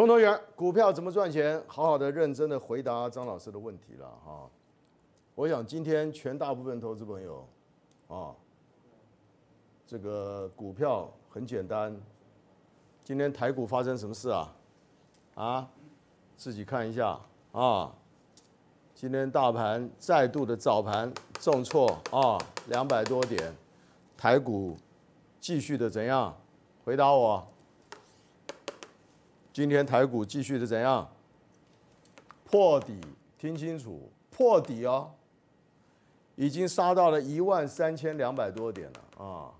中同学，股票怎么赚钱？好好的、认真的回答张老师的问题了哈。我想今天全大部分投资朋友，啊，这个股票很简单。今天台股发生什么事啊？啊，自己看一下啊。今天大盘再度的早盘重挫啊，两百多点，台股继续的怎样？回答我。今天台股继续的怎样？破底，听清楚，破底哦，已经杀到了一万三千两百多点了啊！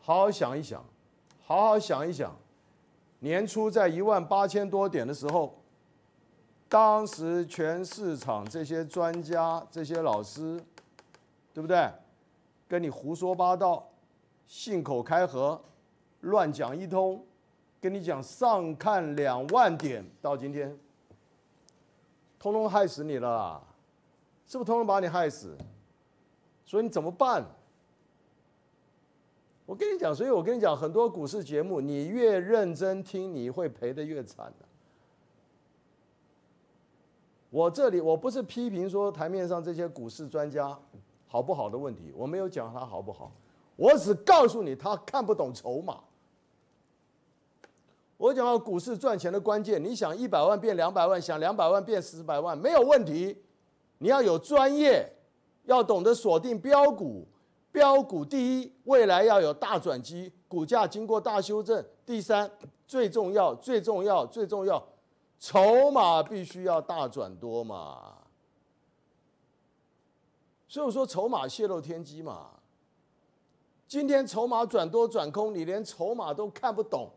好好想一想，好好想一想，年初在一万八千多点的时候，当时全市场这些专家、这些老师，对不对？跟你胡说八道，信口开河，乱讲一通。跟你讲，上看两万点到今天，通通害死你了，是不是通通把你害死？所以你怎么办？我跟你讲，所以我跟你讲，很多股市节目，你越认真听，你会赔的越惨的。我这里我不是批评说台面上这些股市专家好不好的问题，我没有讲他好不好，我只告诉你他看不懂筹码。我讲到股市赚钱的关键，你想一百万变两百万，想两百万变十百万没有问题。你要有专业，要懂得锁定标股，标股第一，未来要有大转机，股价经过大修正。第三，最重要，最重要，最重要，筹码必须要大转多嘛。所以我说，筹码泄露天机嘛。今天筹码转多转空，你连筹码都看不懂。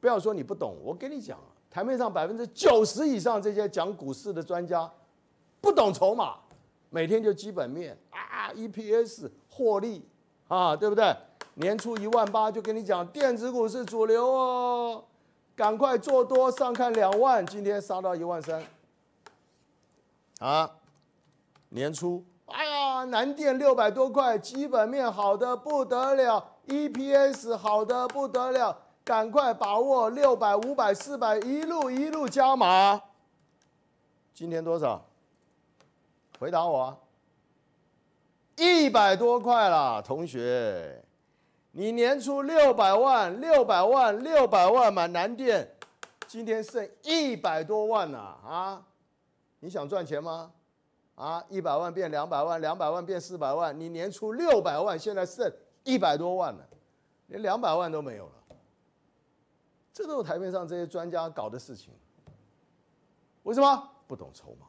不要说你不懂，我跟你讲啊，台面上百分之九十以上这些讲股市的专家，不懂筹码，每天就基本面啊，EPS 获利啊，对不对？年初一万八就跟你讲电子股是主流哦，赶快做多，上看两万，今天杀到一万三，啊，年初，哎呀，南电六百多块，基本面好的不得了，EPS 好的不得了。赶快把握六百、五百、四百，一路一路加码。今天多少？回答我。一百多块啦，同学。你年初六百万、六百万、六百万买南电，今天剩一百多万了啊？你想赚钱吗？啊，一百万变两百万，两百万变四百万，你年初六百万，现在剩一百多万了，连两百万都没有了。这都是台面上这些专家搞的事情，为什么不懂筹码？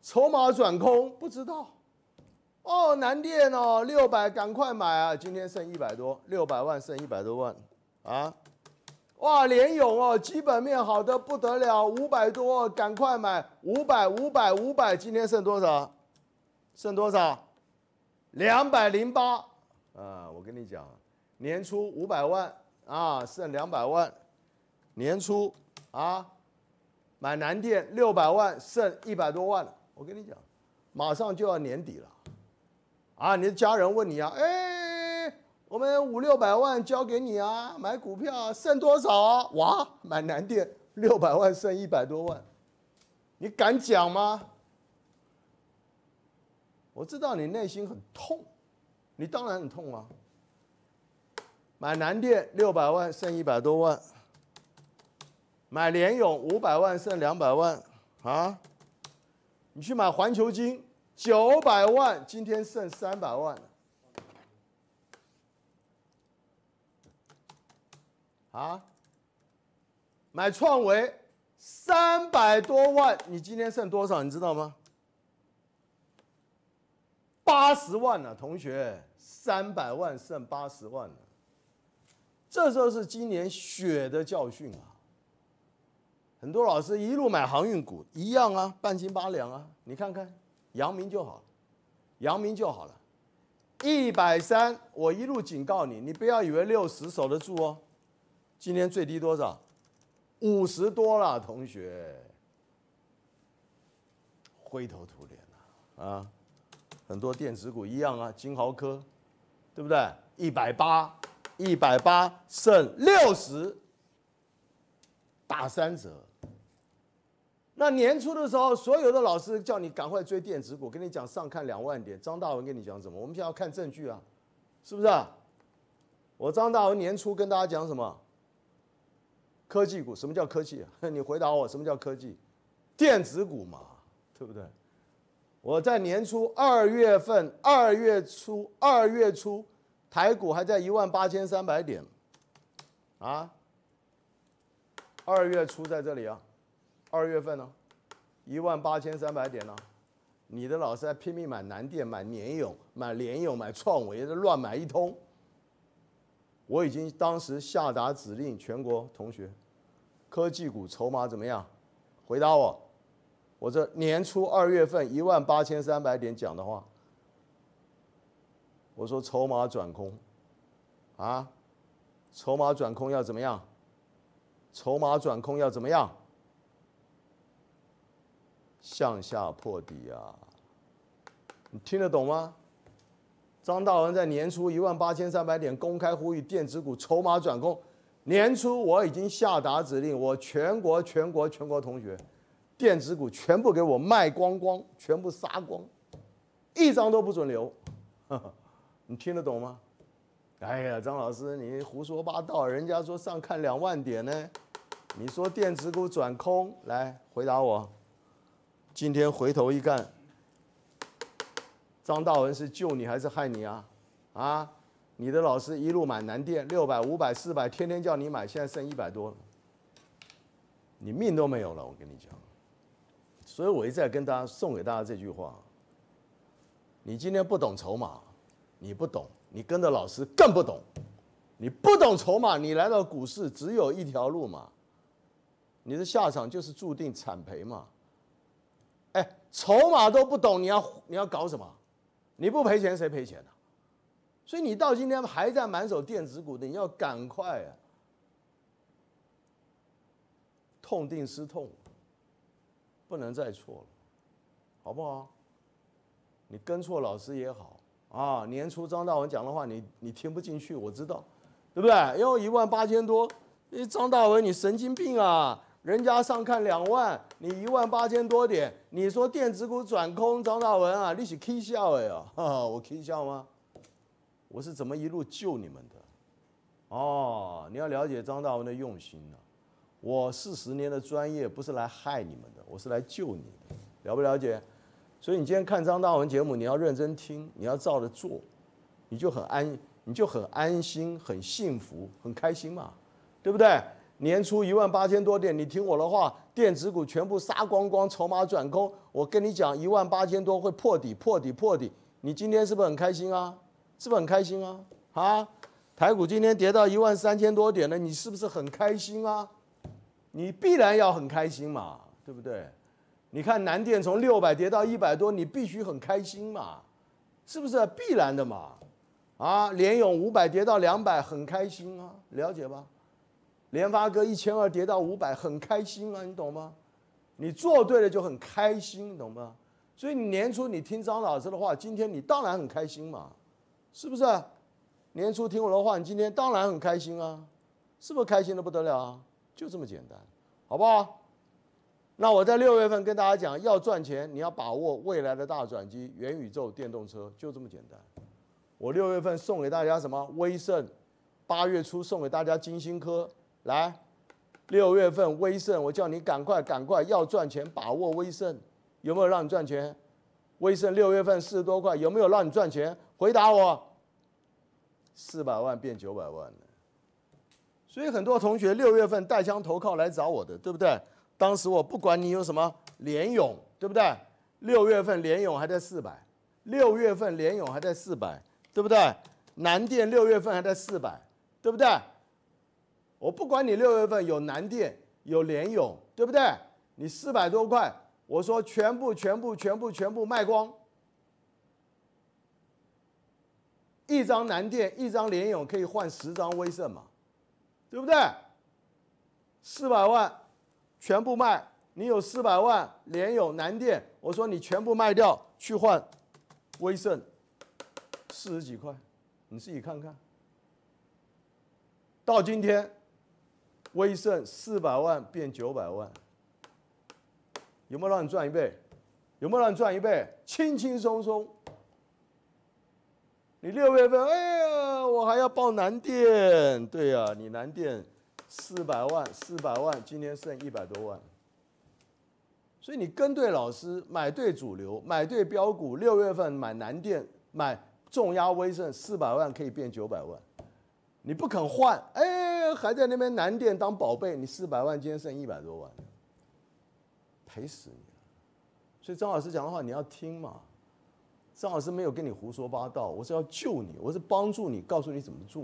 筹码转空不知道，哦，难电哦，六百赶快买啊！今天剩一百多，六百万剩一百多万啊！哇，联勇哦，基本面好的不得了，五百多赶快买，五百五百五百，今天剩多少？剩多少？两百零八啊！我跟你讲，年初五百万啊，剩两百万。年初啊，买南电六百万，剩一百多万了。我跟你讲，马上就要年底了，啊，你的家人问你啊，哎，我们五六百万交给你啊，买股票剩多少啊？哇，买南电六百万剩一百多万，你敢讲吗？我知道你内心很痛，你当然很痛啊。买南电六百万剩一百多万。买联勇五百万，剩两百万，啊？你去买环球金九百万，今天剩三百万，啊？买创维三百多万，你今天剩多少？你知道吗？八十万呢，同学，三百万剩八十万了。这时候是今年血的教训啊！很多老师一路买航运股，一样啊，半斤八两啊。你看看，扬明就好了，扬明就好了。一百三，我一路警告你，你不要以为六十守得住哦。今天最低多少？五十多了，同学，灰头土脸了啊。很多电子股一样啊，金豪科，对不对？一百八，一百八，剩六十，打三折。那年初的时候，所有的老师叫你赶快追电子股，跟你讲上看两万点。张大文跟你讲什么？我们现在要看证据啊，是不是？我张大文年初跟大家讲什么？科技股？什么叫科技？你回答我，什么叫科技？电子股嘛，对不对？我在年初二月份，二月初，二月初，台股还在一万八千三百点，啊？二月初在这里啊。二月份呢，一万八千三百点呢，你的老师在拼命买南电、买联友、买联友、买创维，乱买一通。我已经当时下达指令，全国同学，科技股筹码怎么样？回答我！我这年初二月份一万八千三百点讲的话，我说筹码转空，啊，筹码转空要怎么样？筹码转空要怎么样？向下破底啊！你听得懂吗？张大文在年初一万八千三百点公开呼吁电子股筹码转空。年初我已经下达指令，我全国全国全国同学，电子股全部给我卖光光，全部杀光，一张都不准留。你听得懂吗？哎呀，张老师你胡说八道，人家说上看两万点呢，你说电子股转空，来回答我。今天回头一看，张大文是救你还是害你啊？啊，你的老师一路买南电六百五百四百，天天叫你买，现在剩一百多了，你命都没有了，我跟你讲。所以我一再跟大家送给大家这句话：，你今天不懂筹码，你不懂，你跟着老师更不懂，你不懂筹码，你来到股市只有一条路嘛，你的下场就是注定惨赔嘛。哎，筹码都不懂，你要你要搞什么？你不赔钱谁赔钱呢？所以你到今天还在满手电子股的，你要赶快啊！痛定思痛，不能再错了，好不好？你跟错老师也好啊。年初张大文讲的话，你你听不进去，我知道，对不对？为一万八千多，张大文你神经病啊！人家上看两万，你一万八千多点。你说电子股转空，张大文啊，你是 k 笑哎呀！哈哈，我 k 笑吗？我是怎么一路救你们的？哦，你要了解张大文的用心呢。我四十年的专业不是来害你们的，我是来救你。了不了解？所以你今天看张大文节目，你要认真听，你要照着做，你就很安，你就很安心、很幸福、很开心嘛，对不对？年初一万八千多点，你听我的话，电子股全部杀光光，筹码转空。我跟你讲，一万八千多会破底，破底，破底。你今天是不是很开心啊？是不是很开心啊？啊，台股今天跌到一万三千多点了，你是不是很开心啊？你必然要很开心嘛，对不对？你看南电从六百跌到一百多，你必须很开心嘛，是不是必然的嘛？啊，联勇五百跌到两百，很开心啊，了解吧？联发哥一千二跌到五百，很开心啊，你懂吗？你做对了就很开心，懂吗？所以年初你听张老师的话，今天你当然很开心嘛，是不是？年初听我的话，你今天当然很开心啊，是不是开心的不得了？啊？就这么简单，好不好？那我在六月份跟大家讲，要赚钱你要把握未来的大转机，元宇宙、电动车，就这么简单。我六月份送给大家什么？威盛，八月初送给大家金星科。来，六月份威盛，我叫你赶快赶快，要赚钱，把握威盛，有没有让你赚钱？威盛六月份四十多块，有没有让你赚钱？回答我，四百万变九百万了。所以很多同学六月份带枪投靠来找我的，对不对？当时我不管你有什么联永，对不对？六月份联永还在四百，六月份联永还在四百，对不对？南电六月份还在四百，对不对？我不管你六月份有南电有联永，对不对？你四百多块，我说全部全部全部全部卖光。一张南电一张联永可以换十张威盛嘛，对不对？四百万全部卖，你有四百万联永南电，我说你全部卖掉去换威盛，四十几块，你自己看看。到今天。威盛四百万变九百万，有没有让你赚一倍？有没有让你赚一倍？轻轻松松。你六月份，哎呀，我还要报南电。对呀，你南电四百万，四百万今天剩一百多万。所以你跟对老师，买对主流，买对标股。六月份买南电，买重压威盛，四百万可以变九百万。你不肯换，哎。还在那边南店当宝贝，你四百万今天剩一百多万，赔死你！了。所以张老师讲的话你要听嘛。张老师没有跟你胡说八道，我是要救你，我是帮助你，告诉你怎么做。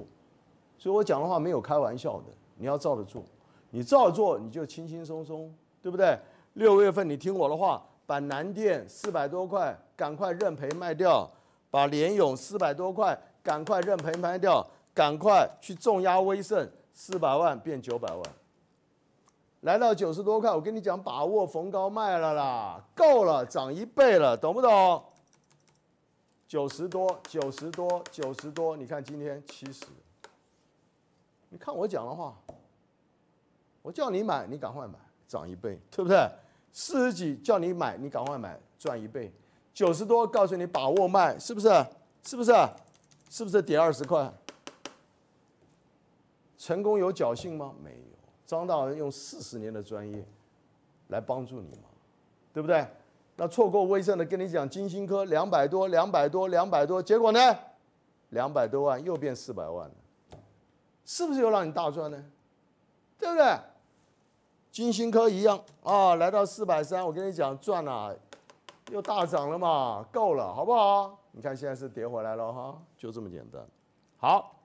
所以我讲的话没有开玩笑的，你要照着做，你照做你就轻轻松松，对不对？六月份你听我的话，把南店四百多块赶快认赔卖掉，把联永四百多块赶快认赔卖掉，赶快去重压威盛。四百万变九百万，来到九十多块，我跟你讲，把握逢高卖了啦，够了，涨一倍了，懂不懂？九十多，九十多，九十多，你看今天七十，你看我讲的话，我叫你买，你赶快买，涨一倍，对不对？四十几叫你买，你赶快买，赚一倍，九十多告诉你把握卖，是不是？是不是？是不是跌二十块？成功有侥幸吗？没有。张大人用四十年的专业来帮助你嘛，对不对？那错过微证的，跟你讲金星科两百多，两百多，两百多，结果呢？两百多万又变四百万了，是不是又让你大赚呢？对不对？金星科一样啊，来到四百三，我跟你讲赚了，又大涨了嘛，够了，好不好？你看现在是跌回来了哈，就这么简单。好。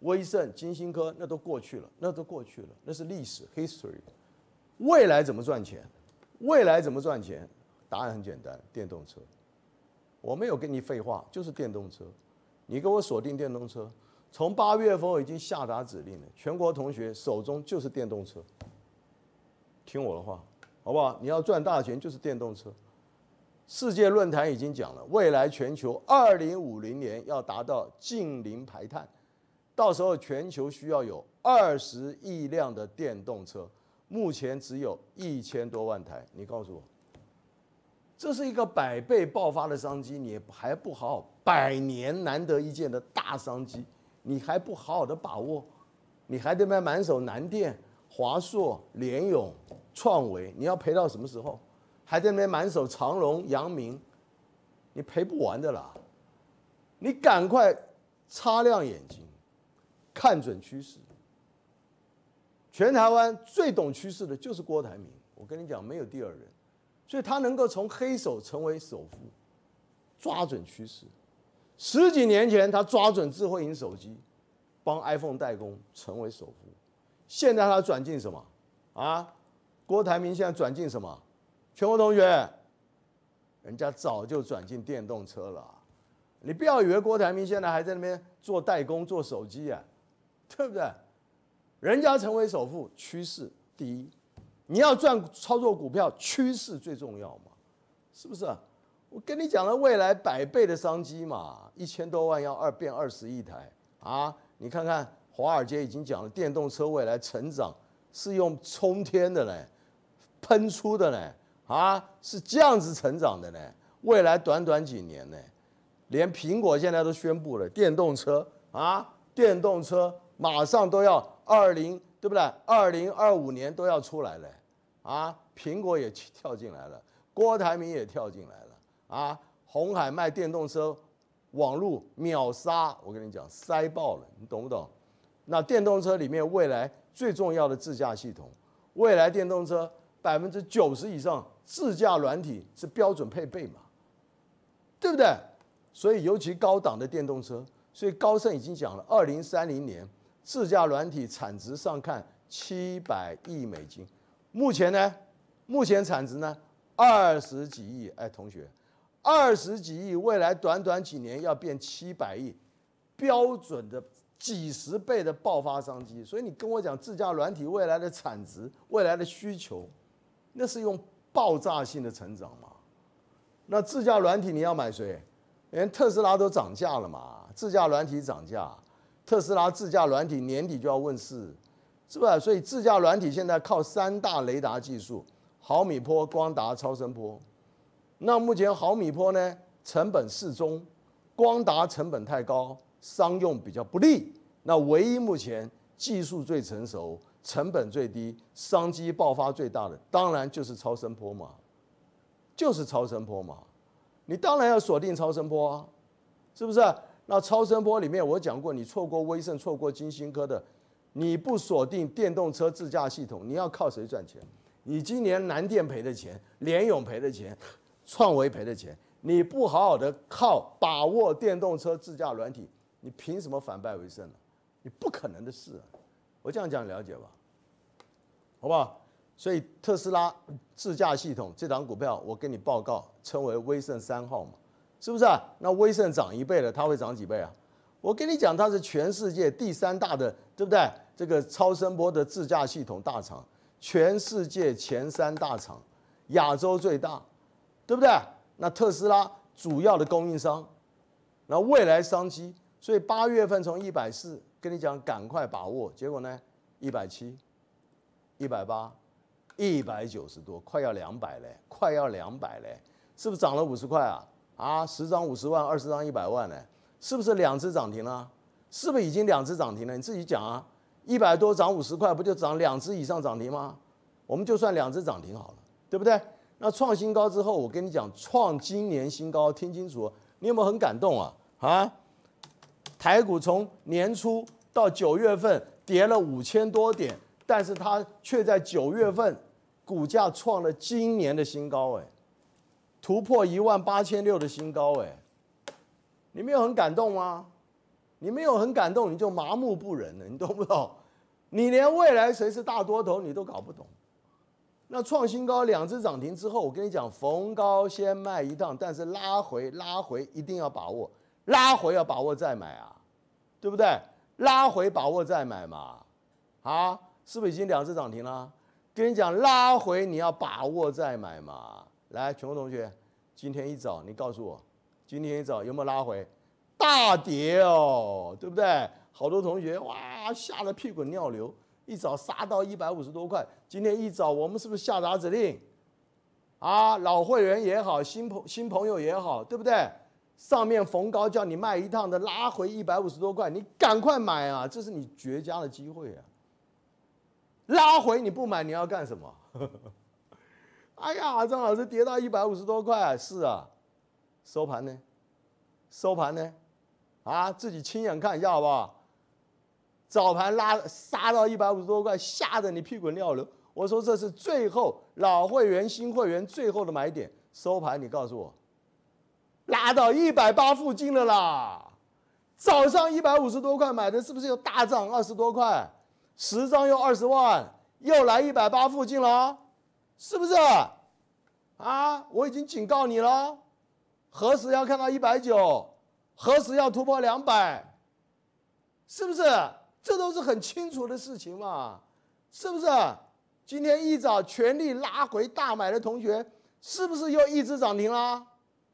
威盛、金星科那都过去了，那都过去了，那是历史 （history）。未来怎么赚钱？未来怎么赚钱？答案很简单：电动车。我没有跟你废话，就是电动车。你给我锁定电动车。从八月份我已经下达指令了，全国同学手中就是电动车。听我的话，好不好？你要赚大钱就是电动车。世界论坛已经讲了，未来全球二零五零年要达到近零排碳。到时候全球需要有二十亿辆的电动车，目前只有一千多万台。你告诉我，这是一个百倍爆发的商机，你还不好；好百年难得一见的大商机，你还不好好的把握，你还得买满手南电、华硕、联咏、创维，你要赔到什么时候？还在那边满手长隆、阳明，你赔不完的啦！你赶快擦亮眼睛。看准趋势，全台湾最懂趋势的就是郭台铭，我跟你讲没有第二人，所以他能够从黑手成为首富，抓准趋势。十几年前他抓准智慧型手机，帮 iPhone 代工成为首富，现在他转进什么？啊，郭台铭现在转进什么？全国同学，人家早就转进电动车了，你不要以为郭台铭现在还在那边做代工做手机啊。对不对？人家成为首富，趋势第一。你要赚操作股票，趋势最重要嘛？是不是我跟你讲了，未来百倍的商机嘛，一千多万要二变二十亿台啊！你看看华尔街已经讲了，电动车未来成长是用冲天的嘞，喷出的嘞啊，是这样子成长的嘞。未来短短几年呢，连苹果现在都宣布了电动车啊，电动车。马上都要二零，对不对？二零二五年都要出来了，啊，苹果也跳进来了，郭台铭也跳进来了，啊，红海卖电动车，网络秒杀，我跟你讲塞爆了，你懂不懂？那电动车里面未来最重要的智驾系统，未来电动车百分之九十以上智驾软体是标准配备嘛，对不对？所以尤其高档的电动车，所以高盛已经讲了，二零三零年。自驾软体产值上看七百亿美金，目前呢，目前产值呢二十几亿，哎同学，二十几亿，未来短短几年要变七百亿，标准的几十倍的爆发商机。所以你跟我讲，自驾软体未来的产值、未来的需求，那是用爆炸性的成长嘛？那自驾软体你要买谁？连特斯拉都涨价了嘛？自驾软体涨价。特斯拉自驾软体年底就要问世，是吧？所以自驾软体现在靠三大雷达技术：毫米波、光达、超声波。那目前毫米波呢，成本适中；光达成本太高，商用比较不利。那唯一目前技术最成熟、成本最低、商机爆发最大的，当然就是超声波嘛，就是超声波嘛。你当然要锁定超声波，啊，是不是？那超声波里面我讲过，你错过威盛，错过金星科的，你不锁定电动车自驾系统，你要靠谁赚钱？你今年南电赔的钱，联永赔的钱，创维赔的钱，你不好好的靠把握电动车自驾软体，你凭什么反败为胜呢？你不可能的事。我这样讲了解吧？好不好？所以特斯拉自驾系统这档股票，我跟你报告称为威盛三号嘛。是不是啊？那威盛涨一倍了，它会涨几倍啊？我跟你讲，它是全世界第三大的，对不对？这个超声波的自驾系统大厂，全世界前三大厂，亚洲最大，对不对？那特斯拉主要的供应商，那未来商机。所以八月份从一百四，跟你讲赶快把握，结果呢，一百七、一百八、一百九十多，快要两百嘞，快要两百嘞，是不是涨了五十块啊？啊，十张五十万，二十张一百万呢，是不是两只涨停了？是不是已经两只涨停了？你自己讲啊，一百多涨五十块，不就涨两只以上涨停吗？我们就算两只涨停好了，对不对？那创新高之后，我跟你讲，创今年新高，听清楚，你有没有很感动啊？啊，台股从年初到九月份跌了五千多点，但是它却在九月份股价创了今年的新高，哎。突破一万八千六的新高哎，你没有很感动吗？你没有很感动，你就麻木不仁了，你懂不懂？你连未来谁是大多头你都搞不懂。那创新高，两只涨停之后，我跟你讲，逢高先卖一档，但是拉回拉回一定要把握，拉回要把握再买啊，对不对？拉回把握再买嘛，啊，是不是已经两只涨停了？跟你讲，拉回你要把握再买嘛。来，全国同学，今天一早你告诉我，今天一早有没有拉回？大跌哦，对不对？好多同学哇，吓得屁滚尿流，一早杀到一百五十多块。今天一早我们是不是下达指令？啊，老会员也好，新朋新朋友也好，对不对？上面逢高叫你卖一趟的，拉回一百五十多块，你赶快买啊，这是你绝佳的机会啊！拉回你不买，你要干什么？哎呀，张老师跌到一百五十多块，是啊，收盘呢？收盘呢？啊，自己亲眼看一下好不好？早盘拉杀到一百五十多块，吓得你屁滚尿流。我说这是最后老会员、新会员最后的买点，收盘你告诉我，拉到一百八附近了啦。早上一百五十多块买的是不是又大涨二十多块？十张又二十万，又来一百八附近了。是不是啊？我已经警告你了，何时要看到一百九，何时要突破两百，是不是？这都是很清楚的事情嘛，是不是？今天一早全力拉回大买的同学，是不是又一只涨停啦？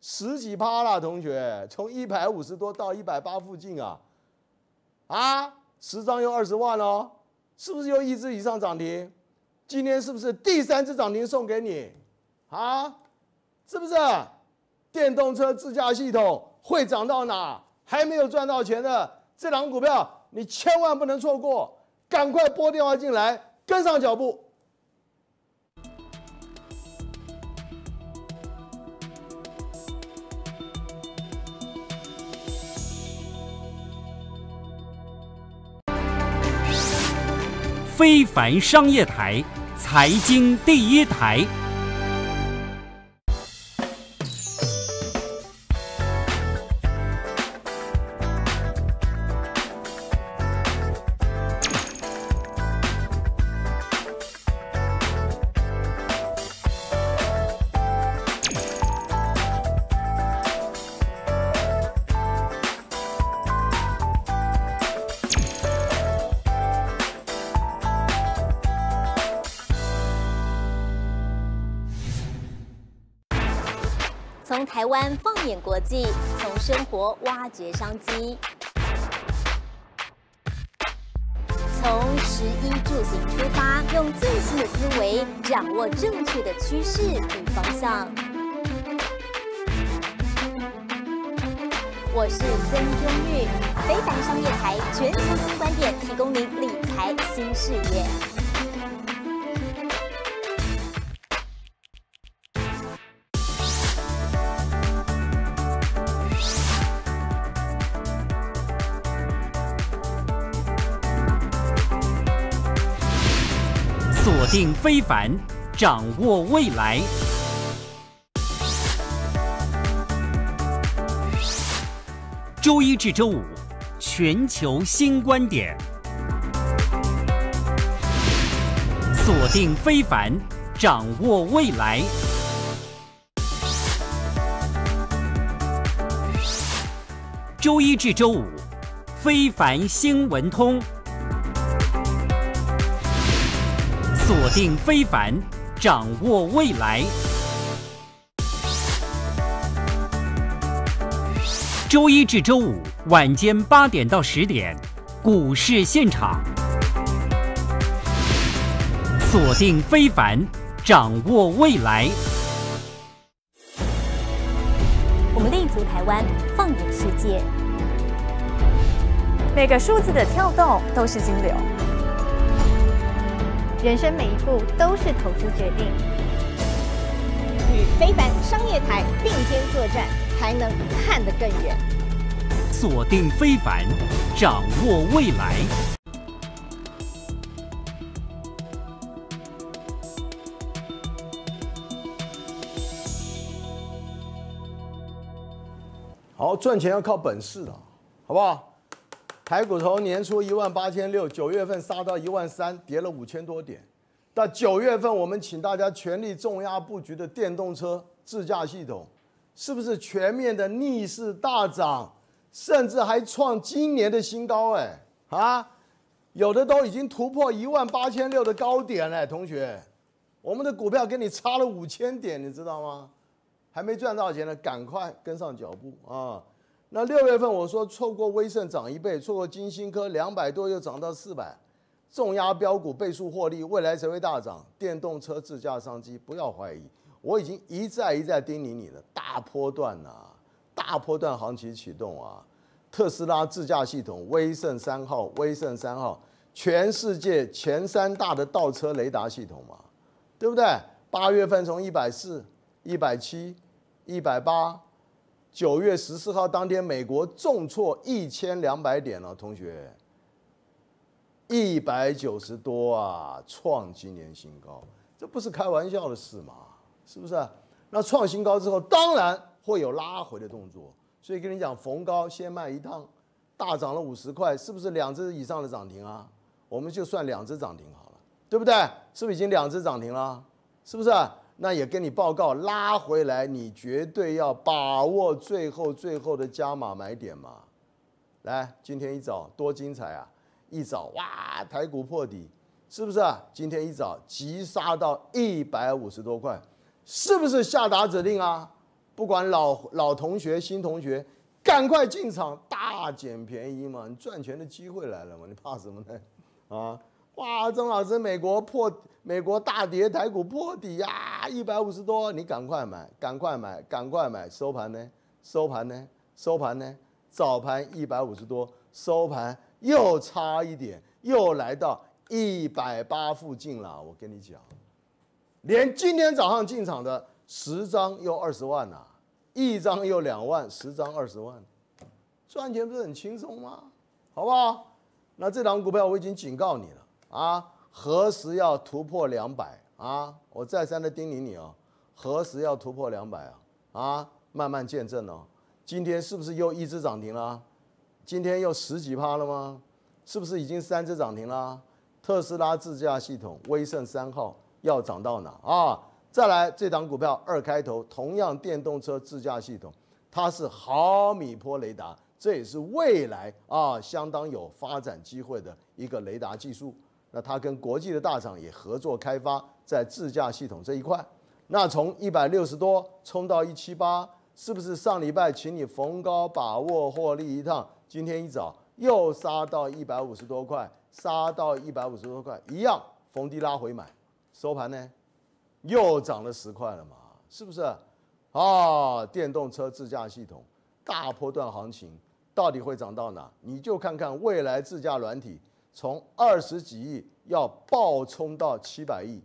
十几趴啦，同学，从一百五十多到一百八附近啊，啊，十张又二十万哦，是不是又一只以上涨停？今天是不是第三次涨停送给你，啊？是不是电动车自驾系统会涨到哪？还没有赚到钱的这档股票，你千万不能错过，赶快拨电话进来，跟上脚步。非凡商业台。财经第一台。台湾放眼国际，从生活挖掘商机，从十一住行出发，用最新的思维掌握正确的趋势与方向。我是曾中玉，非凡商业台，全球新观点，提供您理财新视野。锁定非凡，掌握未来。周一至周五，全球新观点。锁定非凡，掌握未来。周一至周五，非凡新闻通。锁定非凡，掌握未来。周一至周五晚间八点到十点，股市现场。锁定非凡，掌握未来。我们立足台湾，放眼世界。每个数字的跳动都是金流。人生每一步都是投资决定，与非凡商业台并肩作战，才能看得更远。锁定非凡，掌握未来。好，赚钱要靠本事的，好不好？排骨头年初一万八千六，九月份杀到一万三，跌了五千多点。到九月份，我们请大家全力重压布局的电动车自驾系统，是不是全面的逆势大涨，甚至还创今年的新高？哎啊，有的都已经突破一万八千六的高点了。同学，我们的股票跟你差了五千点，你知道吗？还没赚到钱呢，赶快跟上脚步啊！那六月份我说错过威盛涨一倍，错过金星科两百多又涨到四百，重压标股倍数获利，未来谁会大涨？电动车自驾商机不要怀疑，我已经一再一再叮咛你了，大波段呐，大波段行情启动啊，特斯拉自驾系统威盛三号，威盛三号全世界前三大的倒车雷达系统嘛，对不对？八月份从一百四、一百七、一百八。九月十四号当天，美国重挫一千两百点了，同学，一百九十多啊，创今年新高，这不是开玩笑的事嘛？是不是？那创新高之后，当然会有拉回的动作。所以跟你讲，逢高先卖一趟。大涨了五十块，是不是两只以上的涨停啊？我们就算两只涨停好了，对不对？是不是已经两只涨停了？是不是？那也跟你报告，拉回来，你绝对要把握最后最后的加码买点嘛。来，今天一早多精彩啊！一早哇，台股破底，是不是啊？今天一早急杀到一百五十多块，是不是下达指令啊？不管老老同学、新同学，赶快进场大捡便宜嘛！你赚钱的机会来了嘛？你怕什么呢？啊？哇！曾老师，美国破，美国大跌，台股破底啊！一百五十多，你赶快买，赶快买，赶快买！收盘呢？收盘呢？收盘呢？早盘一百五十多，收盘又差一点，又来到一百八附近了。我跟你讲，连今天早上进场的十张又二十万呐，一张又两万，十张二十万，赚钱不是很轻松吗？好不好？那这档股票我已经警告你了。啊，何时要突破两百啊？我再三的叮咛你哦，何时要突破两百啊？啊，慢慢见证哦。今天是不是又一只涨停了？今天又十几趴了吗？是不是已经三只涨停了？特斯拉自驾系统，威盛三号要涨到哪啊？再来这档股票二开头，同样电动车自驾系统，它是毫米波雷达，这也是未来啊相当有发展机会的一个雷达技术。那它跟国际的大厂也合作开发在自驾系统这一块。那从一百六十多冲到一七八，是不是上礼拜请你逢高把握获利一趟？今天一早又杀到一百五十多块，杀到一百五十多块一样，逢低拉回买。收盘呢，又涨了十块了嘛，是不是？啊，电动车自驾系统大波段行情到底会涨到哪？你就看看未来自驾软体。从二十几亿要暴冲到七百亿，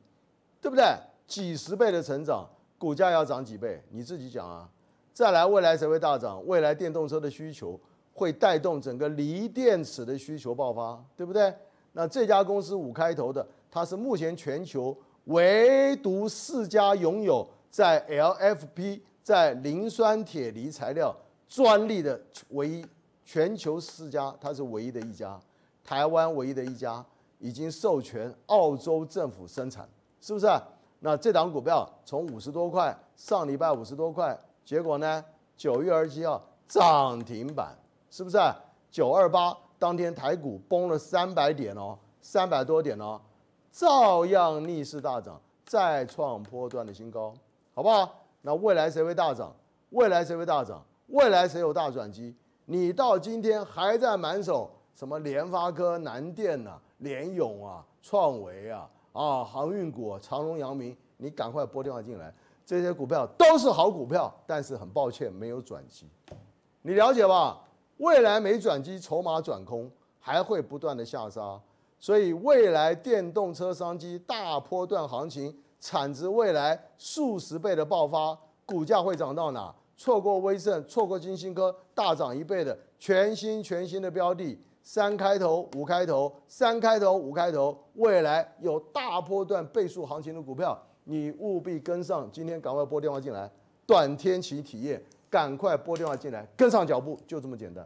对不对？几十倍的成长，股价要涨几倍？你自己讲啊！再来，未来谁会大涨？未来电动车的需求会带动整个锂电池的需求爆发，对不对？那这家公司五开头的，它是目前全球唯独四家拥有在 LFP 在磷酸铁锂材料专利的唯一，全球四家，它是唯一的一家。台湾唯一的一家已经授权澳洲政府生产，是不是？那这档股票从五十多块，上礼拜五十多块，结果呢？九月二十七号涨停板，是不是？九二八当天台股崩了三百点哦，三百多点哦，照样逆势大涨，再创波段的新高，好不好？那未来谁会大涨？未来谁会大涨？未来谁有大转机？你到今天还在满手？什么联发科、南电呐、联咏啊、创维啊、啊航运股、长隆、扬名，你赶快拨电话进来，这些股票都是好股票，但是很抱歉没有转机。你了解吧？未来没转机，筹码转空，还会不断的下杀。所以未来电动车商机大波段行情，产值未来数十倍的爆发，股价会涨到哪？错过威盛，错过金星科大涨一倍的全新全新的标的。三开头五开头，三开头五开头，未来有大波段倍数行情的股票，你务必跟上。今天赶快拨电话进来，短天奇体验，赶快拨电话进来，跟上脚步，就这么简单。